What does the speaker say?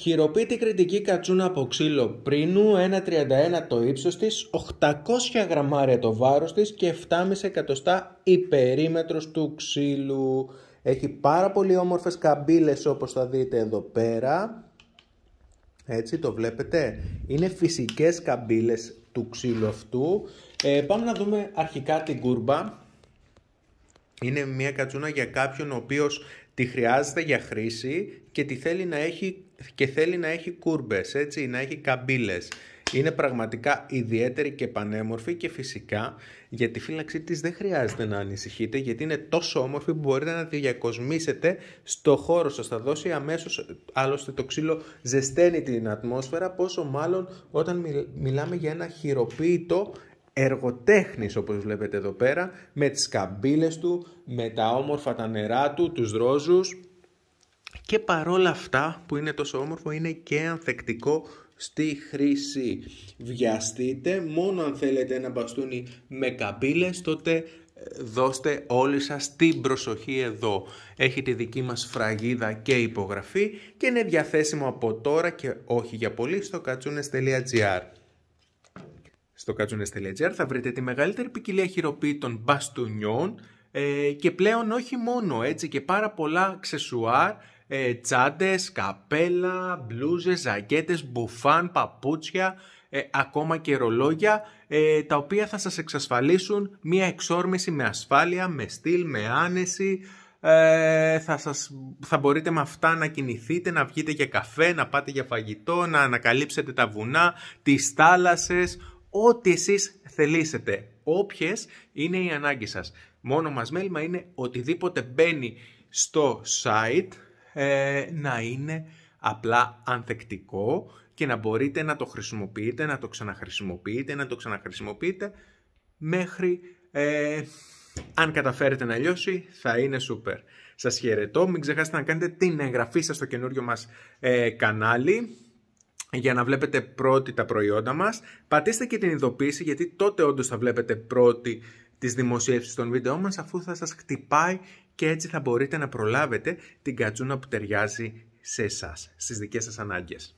Χειροποίητη κριτική κατσούνα από ξύλο πρίνου, 1,31 το ύψος της, 800 γραμμάρια το βάρος της και 7,5 εκατοστά η περίμετρος του ξύλου. Έχει πάρα πολύ όμορφες καμπύλες όπως θα δείτε εδώ πέρα. Έτσι το βλέπετε. Είναι φυσικές καμπύλες του ξύλου αυτού. Ε, πάμε να δούμε αρχικά την κούρμπα. Είναι μια κατσούνα για κάποιον ο οποίος τη χρειάζεται για χρήση και τη θέλει να έχει, και θέλει να έχει κούρμπες, έτσι, να έχει καμπύλες. Είναι πραγματικά ιδιαίτερη και πανέμορφη και φυσικά για τη φύλαξή της δεν χρειάζεται να ανησυχείτε γιατί είναι τόσο όμορφη που μπορείτε να τη διακοσμήσετε στο χώρο σας. Θα δώσει αμέσως, άλλωστε το ξύλο ζεσταίνει την ατμόσφαιρα πόσο μάλλον όταν μιλάμε για ένα χειροποίητο εργοτέχνης όπως βλέπετε εδώ πέρα με τις καμπύλες του, με τα όμορφα τα νερά του, τους ρόζους και παρόλα αυτά που είναι τόσο όμορφο είναι και ανθεκτικό στη χρήση. Βιαστείτε, μόνο αν θέλετε ένα μπαστούνι με καμπύλες τότε ε, δώστε όλη σας την προσοχή εδώ. Έχει τη δική μας φραγίδα και υπογραφή και είναι διαθέσιμο από τώρα και όχι για πολύ στο στο katsunes.gr θα βρείτε τη μεγαλύτερη ποικιλία χειροποίητων μπαστούνιών ε, και πλέον όχι μόνο έτσι και πάρα πολλά ξεσουάρ, ε, τσάντες, καπέλα, μπλούζες, ζακέτες, μπουφάν, παπούτσια, ε, ακόμα και ρολόγια ε, τα οποία θα σας εξασφαλίσουν μια εξόρμηση με ασφάλεια, με στυλ, με άνεση θα, σας, θα μπορείτε με αυτά να κινηθείτε, να βγείτε για καφέ, να πάτε για φαγητό, να ανακαλύψετε τα βουνά, τις θάλασσες ό,τι εσείς θελήσετε, όποιες είναι οι ανάγκες σας. Μόνο μας μέλημα είναι οτιδήποτε μπαίνει στο site ε, να είναι απλά ανθεκτικό και να μπορείτε να το χρησιμοποιείτε, να το ξαναχρησιμοποιείτε, να το ξαναχρησιμοποιείτε μέχρι ε, αν καταφέρετε να λιώσει θα είναι σούπερ. Σας χαιρετώ, μην ξεχάσετε να κάνετε την εγγραφή σας στο καινούριο μας ε, κανάλι για να βλέπετε πρώτοι τα προϊόντα μας. Πατήστε και την ειδοποίηση γιατί τότε όντως θα βλέπετε πρώτοι τις δημοσίευσεις των βίντεο μας αφού θα σας χτυπάει και έτσι θα μπορείτε να προλάβετε την κατσούνα που ταιριάζει σε εσάς στις δικές σας ανάγκες.